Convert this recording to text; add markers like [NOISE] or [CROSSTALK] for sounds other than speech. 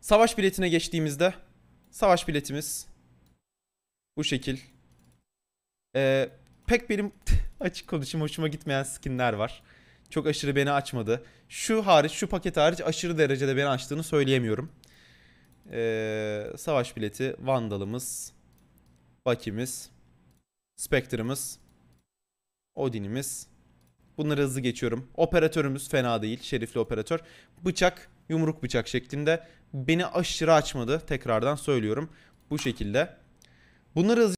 Savaş biletine geçtiğimizde savaş biletimiz bu şekil. Ee, pek benim [LAUGHS] açık konuşayım hoşuma gitmeyen skinler var. Çok aşırı beni açmadı. Şu hariç, şu paket hariç aşırı derecede beni açtığını söyleyemiyorum. Ee, savaş bileti, Vandal'ımız, Bakimiz, Spectre'ımız, Odin'imiz, Bunları hızlı geçiyorum. Operatörümüz fena değil. Şerifli operatör. Bıçak, yumruk bıçak şeklinde. Beni aşırı açmadı. Tekrardan söylüyorum. Bu şekilde. Bunları hızlı